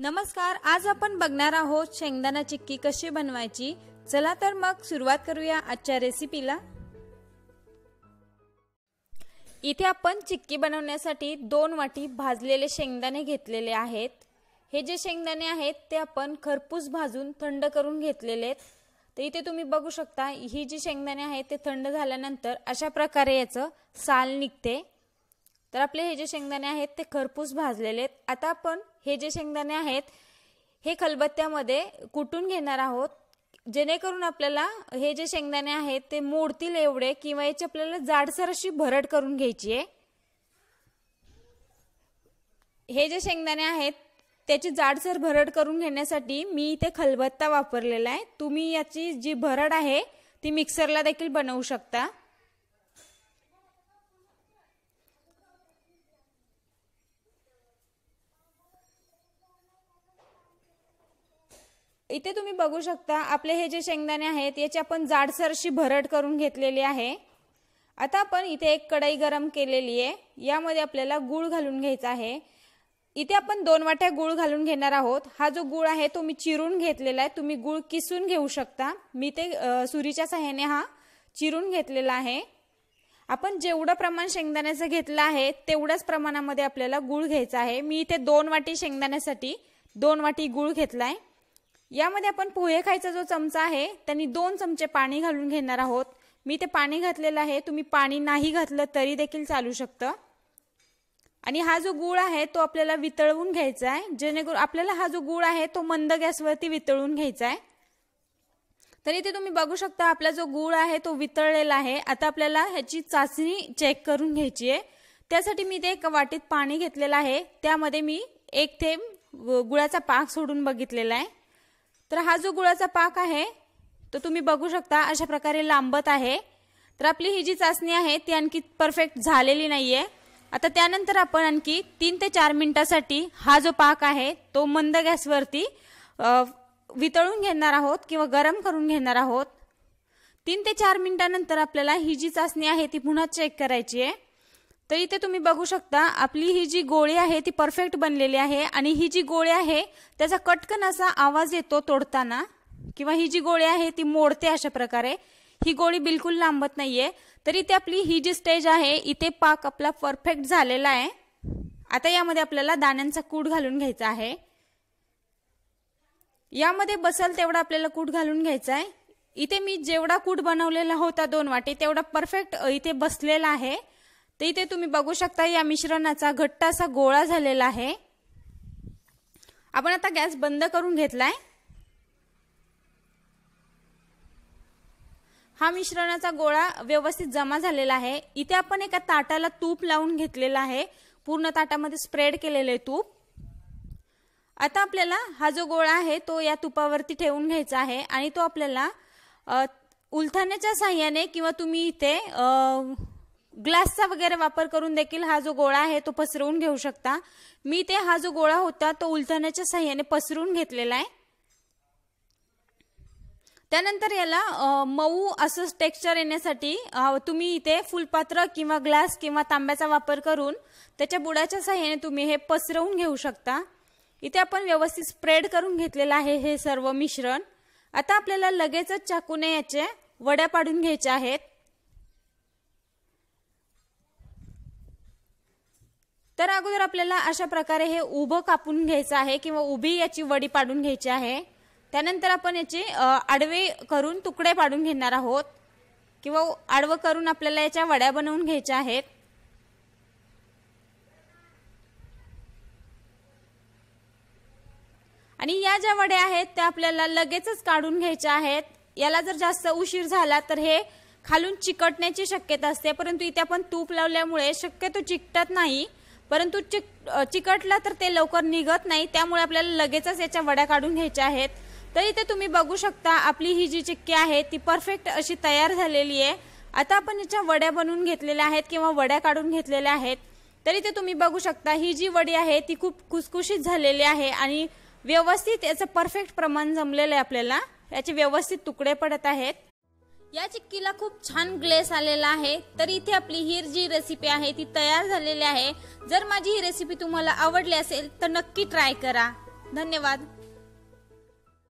नमस्कार आज आपण बघणार आहोत शेंगदाणा चिक्की कशी बनवायची चला तर मग सुरुवात करूया आजच्या रेसिपीला इथे आपण चिक्की बनवण्यासाठी दोन वाटी भाजलेले शेंगदाणे घेतलेले आहेत हे जे शेंगदाणे आहेत ते आपण खरपूस भाजून थंड करून घेतलेले आहेत तर इथे तुम्ही बघू शकता ही जी शेंगदाणे आहेत ते थंड झाल्यानंतर अशा प्रकारे याचं साल निघते तर आपले हे जे शेंगदाणे आहेत ते खरपूस भाजलेले आहेत आता आपण हे जे शेंगदाणे आहेत हे खलबत्त्यामध्ये कुटून घेणार आहोत जेणेकरून आपल्याला हे जे शेंगदाणे आहेत ते मोडतील एवढे किंवा याची आपल्याला जाडसर अशी भरड करून घ्यायची आहे हे जे शेंगदाणे आहेत त्याची जाडसर भरड करून घेण्यासाठी मी इथे खलबत्ता वापरलेला आहे तुम्ही याची जी भरड आहे ती मिक्सरला देखील बनवू शकता इथे तुम्ही बघू शकता आपले हे जे शेंगदाणे आहेत याची आपण जाडसरशी भरड करून घेतलेली आहे आता आपण इथे एक कढई गरम केलेली आहे यामध्ये आपल्याला गूळ घालून घ्यायचा आहे इथे आपण दोन वाट्या गूळ घालून घेणार आहोत हा जो गूळ आहे तो मी चिरून घेतलेला आहे तुम्ही गूळ किसून घेऊ शकता मी ते सुरीच्या सहाय्याने हा चिरून घेतलेला आहे आपण जेवढं प्रमाण शेंगदाण्याचं घेतलं आहे तेवढ्याच प्रमाणामध्ये आपल्याला गूळ घ्यायचा आहे मी इथे दोन वाटी शेंगदाण्यासाठी दोन वाटी गूळ घेतला आहे यामध्ये आपण पोहे खायचा जो चमचा आहे त्यांनी दोन चमचे पाणी घालून घेणार आहोत मी ते पाणी घातलेलं आहे तुम्ही पाणी नाही घातलं तरी देखील चालू शकतं आणि हा जो गूळ आहे तो आपल्याला वितळवून घ्यायचा आहे जेणेकरून आपल्याला हा जो गूळ आहे तो मंद गॅसवरती वितळून घ्यायचा आहे तर इथे तुम्ही बघू शकता आपला जो गूळ आहे तो वितळलेला आहे आता आपल्याला ह्याची चाचणी चेक करून घ्यायची आहे त्यासाठी मी ते एक वाटीत पाणी घेतलेलं आहे त्यामध्ये मी एक थेंब गुळाचा पाक सोडून बघितलेला आहे तर हा जो गुळाचा पाक आहे तो तुम्ही बघू शकता अशा प्रकारे लांबत आहे तर आपली ही जी चाचणी आहे ती आणखी परफेक्ट झालेली नाही आहे आता त्यानंतर आपण आणखी तीन ते चार मिनिटासाठी हा जो पाक आहे तो मंद गॅसवरती वितळून घेणार आहोत किंवा गरम करून घेणार आहोत तीन ते चार मिनिटानंतर आपल्याला ही जी चाचणी आहे ती पुन्हा चेक करायची आहे तर इथे तुम्ही बघू शकता आपली ही जी गोळी आहे ती परफेक्ट बनलेली आहे आणि ही जी गोळी आहे त्याचा कटकन असा आवाज येतो तोडताना किंवा ही जी गोळी आहे ती मोडते अशा प्रकारे ही गोळी बिलकुल लांबत नाहीये तर इथे आपली ही जी स्टेज आहे इथे पाक आपला परफेक्ट झालेला आहे आता यामध्ये आपल्याला दाण्यांचा कूट घालून घ्यायचा आहे यामध्ये बसल तेवढा आपल्याला कूट घालून घ्यायचा आहे इथे मी जेवढा कूट बनवलेला होता दोन वाटी तेवढा परफेक्ट इथे बसलेला आहे तर इथे तुम्ही बघू शकता या मिश्रणाचा घट्ट असा गोळा झालेला आहे आपण आता गॅस बंद करून घेतलाय हा मिश्रणाचा गोळा व्यवस्थित जमा झालेला आहे इथे आपण एका ताटाला तूप लावून घेतलेला आहे पूर्ण ताटामध्ये स्प्रेड केलेले तूप आता आपल्याला हा जो गोळा आहे तो या तुपावरती ठेवून घ्यायचा आहे आणि तो आपल्याला उलथाण्याच्या साह्याने किंवा तुम्ही इथे ग्लासचा वगैरे वापर करून देखील हा जो गोळा आहे तो पसरवून घेऊ शकता मी ते हा जो गोळा होता तो उलथण्याच्या साह्याने पसरून घेतलेला आहे त्यानंतर याला मऊ असं टेक्स्चर येण्यासाठी तुम्ही इथे फुलपात्र किंवा ग्लास किंवा तांब्याचा वापर करून त्याच्या बुडाच्या साह्याने तुम्ही हे पसरवून घेऊ शकता इथे आपण व्यवस्थित स्प्रेड करून घेतलेलं आहे हे सर्व मिश्रण आता आपल्याला लगेचच चाकूने याचे वड्या पाडून घ्यायचे आहेत तर अगोदर आपल्याला अशा प्रकारे हे उभं कापून घ्यायचं आहे किंवा उभी याची वडी पाडून घ्यायची आहे त्यानंतर आपण याचे आडवे करून तुकडे पाडून घेणार आहोत किंवा आडवं करून आपल्याला याच्या वड्या बनवून घ्यायच्या आहेत आणि या ज्या वड्या आहेत त्या आपल्याला लगेचच काढून घ्यायच्या आहेत याला जर जास्त उशीर झाला तर हे खालून चिकटण्याची शक्यता असते परंतु इथे आपण तूप लावल्यामुळे शक्यतो चिकटत नाही परंतु चिक चिकटला तर ते लवकर निघत नाही त्यामुळे आपल्याला लगेचच याच्या वड्या काढून घ्यायच्या आहेत तर इथे तुम्ही बघू शकता आपली ही जी चिक्की आहे ती परफेक्ट अशी तयार झालेली आहे आता आपण याच्या वड्या बनवून घेतलेल्या आहेत किंवा वड्या काढून घेतलेल्या आहेत तर इथे तुम्ही बघू शकता ही जी वडी आहे ती खूप कुसकुशीत झालेली आहे आणि व्यवस्थित याचं परफेक्ट प्रमाण जमलेलं आहे आपल्याला याचे व्यवस्थित तुकडे पडत आहेत या चिक्कीला खूप छान ग्लेस आलेला आहे तर इथे आपली ही जी रेसिपी आहे ती तयार झालेली आहे जर माझी ही रेसिपी तुम्हाला आवडली असेल तर नक्की ट्राय करा धन्यवाद